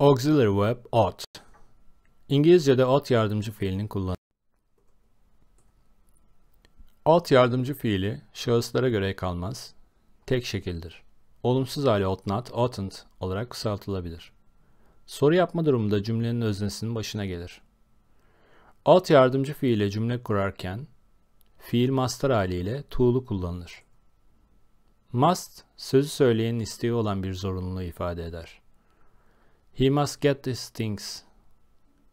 Auxiliary verb ought. İngilizce'de ought yardımcı fiilinin kullanımı. Ought yardımcı fiili şahıslara göre ek tek şekildir. Olumsuz hali ought not, oughtn't olarak kısaltılabilir. Soru yapma durumunda cümlenin öznesinin başına gelir. Ought yardımcı fiile cümle kurarken fiil master haliyle to'lu kullanılır. Must, sözü söyleyenin isteği olan bir zorunluluğu ifade eder. He must get these things.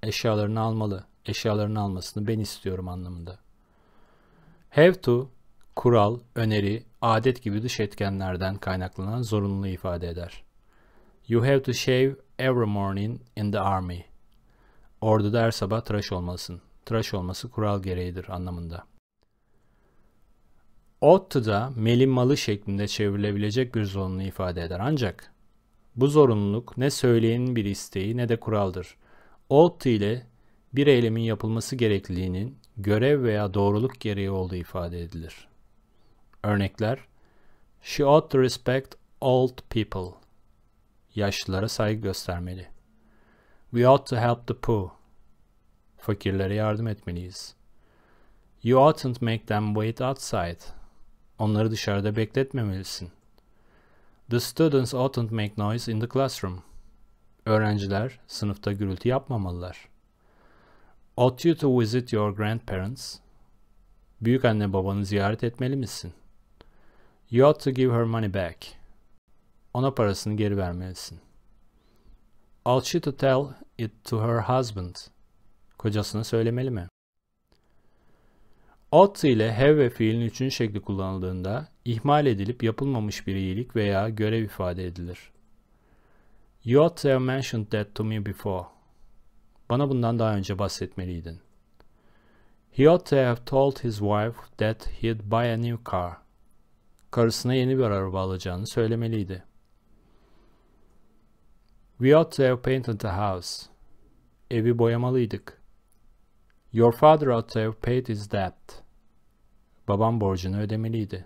Eşyalarını almalı. Eşyalarını almasını ben istiyorum anlamında. Have to kural, öneri, adet gibi dış etkenlerden kaynaklanan zorunluluğu ifade eder. You have to shave every morning in the army. Orduda her sabah tıraş olmalısın. Tıraş olması kural gereğidir anlamında. Ought to da meli malı şeklinde çevrilebilecek bir zorunluluğu ifade eder. Ancak bu zorunluluk ne söyleyenin bir isteği ne de kuraldır. Ought ile bir eylemin yapılması gerekliliğinin görev veya doğruluk gereği olduğu ifade edilir. Örnekler She ought to respect old people. Yaşlılara saygı göstermeli. We ought to help the poor. Fakirlere yardım etmeliyiz. You oughtn't make them wait outside. Onları dışarıda bekletmemelisin. The students oughtn't make noise in the classroom. Öğrenciler sınıfta gürültü yapmamalılar. Ought you to visit your grandparents? Büyük anne babanı ziyaret etmeli misin? You ought to give her money back. Ona parasını geri vermelisin. Ought she to tell it to her husband? Kocasına söylemeli mi? Ought ile have ve fiilin üçüncü şekli kullanıldığında ihmal edilip yapılmamış bir iyilik veya görev ifade edilir. You ought to have mentioned that to me before. Bana bundan daha önce bahsetmeliydin. He ought to have told his wife that he'd buy a new car. Karısına yeni bir araba alacağını söylemeliydi. We ought to have painted the house. Evi boyamalıydık. Your father ought to have paid his debt. Babam borcunu ödemeliydi.''